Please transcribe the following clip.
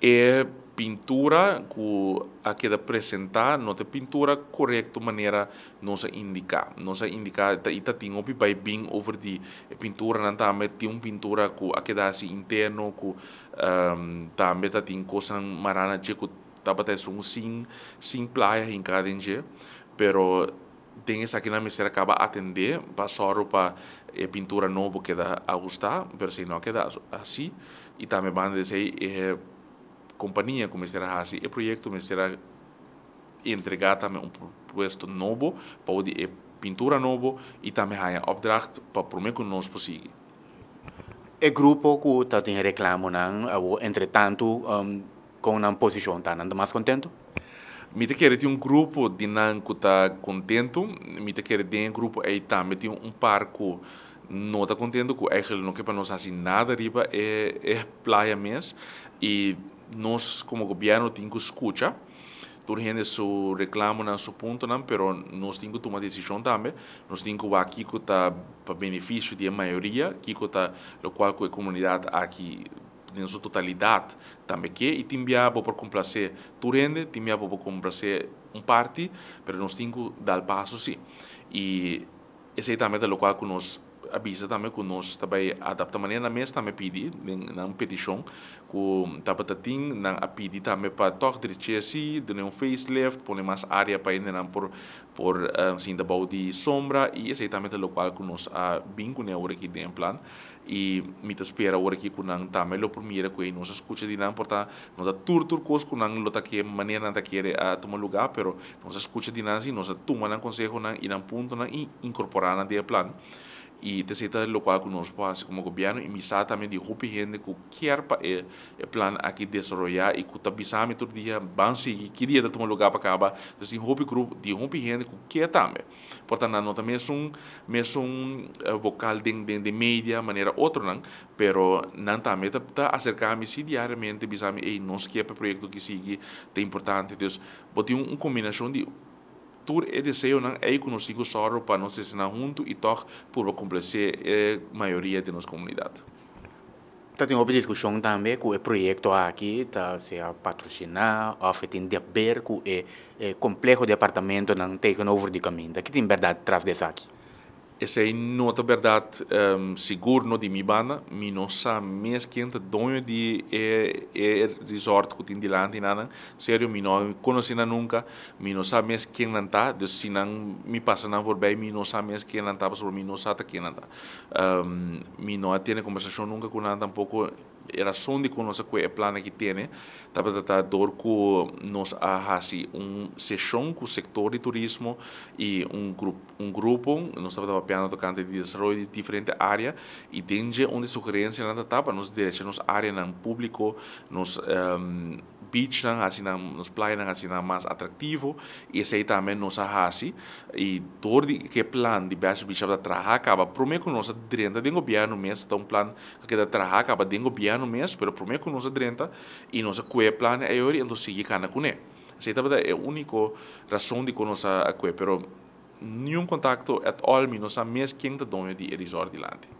é pintura que aqui de apresentar não é pintura correta maneira não se indica não se indica tá tem um pipai bem over de pintura não tá? a tem uma pintura que aqui da assim interno que um, também tá tem tá coisa marana que tá para assim, um sim sim playa em cada dia, pero tem essa aqui na mestre acaba atender passou para a eh, pintura nova que dá a gostar, pero se não queda assim e também banda de companhia começará a assim, fazer o projeto o a entregar também um projeto novo pode é pintura novo e também há um obdracht para prometer que nós possível o grupo que está em reclamo não entretanto um, com uma posição está mais contente me te quer ter um grupo de não que está contento me te quer ter um grupo aí tá me tem um parco não está contente que é ele não quer para nós fazer assim, nada riba é é praia mesmo e nos como gobierno tenemos que escuchar urgente su reclamo en su punto pero nos tengo que tomar también, también, nos aquí que ver aquí que está para el beneficio maioria, la que está, lo cual que comunidad comunidad en su totalidad totalidad también y e también por complacer turende también por a complacer un parte, pero nos tengo que dar paso sí y ese también lo lo qual que nos avisa visa também que nós também adapta maneira na mesa também pedi em, na um petição con tava tatim na a pedi também para tocar de chessi de un facelift pôr mais área para ainda un por por ah, sin da de sombra y e esse também lo o qual que nós a ah, bem com agora aqui de plan y e me espera ahora aquí con un também o primeiro que nos escuche de não porta nós a tur tur con com lo lota que manera não quiere a ah, tomar lugar pero nos escuche de nada si nos a tomar um conselho não e nan y e incorporar nan de plan e de certa local que nós faz como governo e missar também de roupa gente que quer para o plano aqui desenvolver e que tá bisame todo dia bom seguir que dia da tomar lugar para acabar assim roupa grupo de roupa gente que quer também portanto não também é um mesmo um eh, vocal de de, de mídia maneira outro não pero não também tá, tá acercar-me se diariamente bisame e nós quer para projeto que siga, é importante então botei um, um combinação de tur edeseo nan ei consigo soro para nos ensinar junto e toch por complacer a eh, maioria de nos comunidades. Tá tem uma discussão também com o projeto aqui tá se a patrocinar, a tem de ver com o complexo de apartamento não tem over de caminho. Que tem verdade atrás dessa aqui? Essa é não é verdade um, ehm, seguro é de mim banda, mas não sabe mesmo quem é dono de é, é resort que tem de lá, nada. Sério, eu não conheci nunca, mas não sabe mesmo quem não está, se não me passa não por bem, tá, mas não sabe mesmo quem não está, sobre mim não sabe tá quem tá. ehm, não está. Um, não tem conversação nunca com nada, tampouco era sonde conosco que é plano que tem, tá para tratar dor que nós arrasi um sessão com o setor de turismo e um grupo, um grupo nós estava piano tocante de desenvolvimento de diferente área e tem onde sugerência na etapa nos direcionar nos área no público nos um, beach dan hasi na nos playa dan hasi na mas atractivo e sei também nossa hasi e dor de que plan de baixo bicha da traha acaba prome com nossa drenta de biano mês tá um plan que da traha acaba de biano mês pero prome com nossa drenta e nossa que plan é ori então sigue cana com né sei tá é único razão de com a que pero nenhum contato at all, menos a mês quem tá dono de resort de lante.